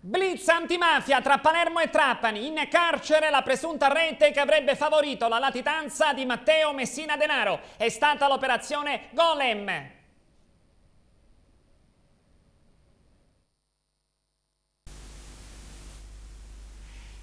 Blitz antimafia tra Palermo e Trapani, in carcere la presunta rete che avrebbe favorito la latitanza di Matteo Messina Denaro. È stata l'operazione Golem.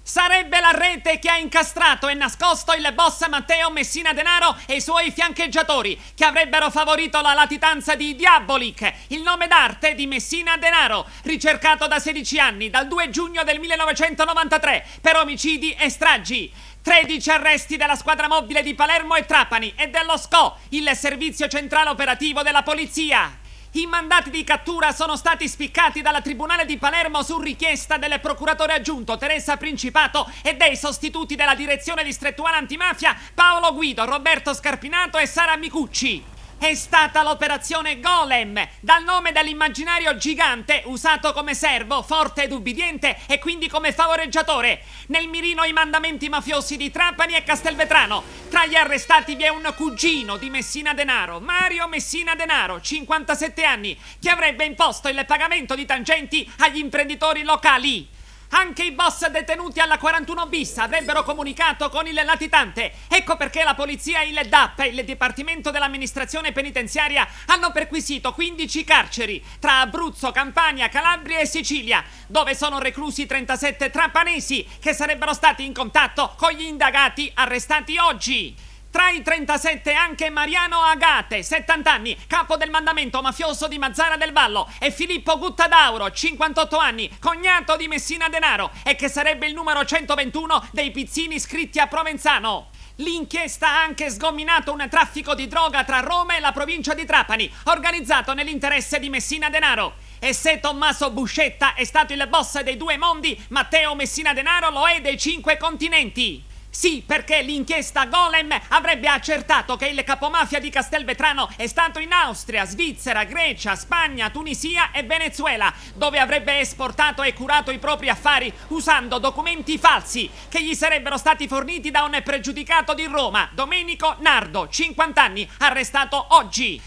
Sarebbe la rete che ha incastrato e nascosto il boss Matteo Messina Denaro e i suoi fiancheggiatori, che avrebbero favorito la latitanza di Diabolic, il nome d'arte di Messina Denaro, ricercato da 16 anni, dal 2 giugno del 1993, per omicidi e stragi. 13 arresti della squadra mobile di Palermo e Trapani e dello SCO, il servizio centrale operativo della polizia. I mandati di cattura sono stati spiccati dalla Tribunale di Palermo su richiesta del procuratore aggiunto Teresa Principato e dei sostituti della Direzione Distrettuale Antimafia Paolo Guido, Roberto Scarpinato e Sara Micucci è stata l'operazione Golem, dal nome dell'immaginario gigante usato come servo, forte ed ubbidiente e quindi come favoreggiatore. Nel mirino i mandamenti mafiosi di Trapani e Castelvetrano. Tra gli arrestati vi è un cugino di Messina Denaro, Mario Messina Denaro, 57 anni, che avrebbe imposto il pagamento di tangenti agli imprenditori locali. Anche i boss detenuti alla 41 bis avrebbero comunicato con il latitante. Ecco perché la polizia il DAP e il Dipartimento dell'Amministrazione Penitenziaria hanno perquisito 15 carceri tra Abruzzo, Campania, Calabria e Sicilia, dove sono reclusi 37 trapanesi che sarebbero stati in contatto con gli indagati arrestati oggi. Tra i 37 anche Mariano Agate, 70 anni, capo del mandamento mafioso di Mazzara del Vallo e Filippo Guttadauro, 58 anni, cognato di Messina Denaro e che sarebbe il numero 121 dei pizzini iscritti a Provenzano. L'inchiesta ha anche sgominato un traffico di droga tra Roma e la provincia di Trapani, organizzato nell'interesse di Messina Denaro. E se Tommaso Buscetta è stato il boss dei due mondi, Matteo Messina Denaro lo è dei cinque continenti. Sì, perché l'inchiesta Golem avrebbe accertato che il capomafia di Castelvetrano è stato in Austria, Svizzera, Grecia, Spagna, Tunisia e Venezuela, dove avrebbe esportato e curato i propri affari usando documenti falsi che gli sarebbero stati forniti da un pregiudicato di Roma, Domenico Nardo, 50 anni, arrestato oggi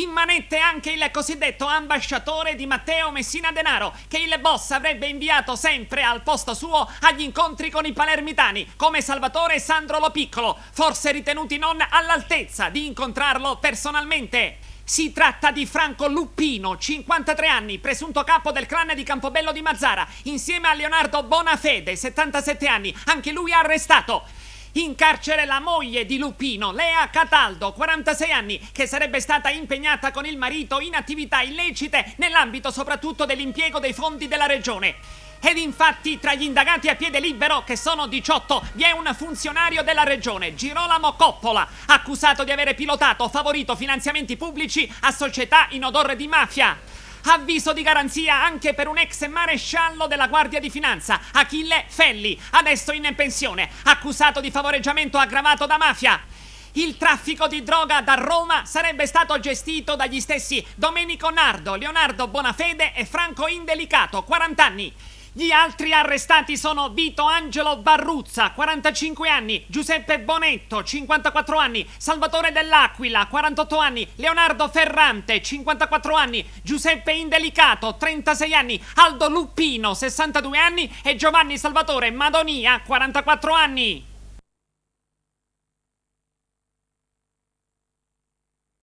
immanente anche il cosiddetto ambasciatore di Matteo Messina Denaro, che il boss avrebbe inviato sempre al posto suo agli incontri con i palermitani, come Salvatore Sandro Lo Piccolo, forse ritenuti non all'altezza di incontrarlo personalmente. Si tratta di Franco Luppino, 53 anni, presunto capo del clan di Campobello di Mazzara, insieme a Leonardo Bonafede, 77 anni, anche lui arrestato in carcere la moglie di Lupino, Lea Cataldo, 46 anni, che sarebbe stata impegnata con il marito in attività illecite nell'ambito soprattutto dell'impiego dei fondi della regione. Ed infatti tra gli indagati a piede libero, che sono 18, vi è un funzionario della regione, Girolamo Coppola, accusato di avere pilotato, o favorito finanziamenti pubblici a società in odore di mafia. Avviso di garanzia anche per un ex maresciallo della Guardia di Finanza, Achille Felli, adesso in pensione, accusato di favoreggiamento aggravato da mafia. Il traffico di droga da Roma sarebbe stato gestito dagli stessi Domenico Nardo, Leonardo Bonafede e Franco Indelicato, 40 anni. Gli altri arrestati sono Vito Angelo Barruzza, 45 anni, Giuseppe Bonetto, 54 anni, Salvatore Dell'Aquila, 48 anni, Leonardo Ferrante, 54 anni, Giuseppe Indelicato, 36 anni, Aldo Luppino, 62 anni e Giovanni Salvatore Madonia, 44 anni.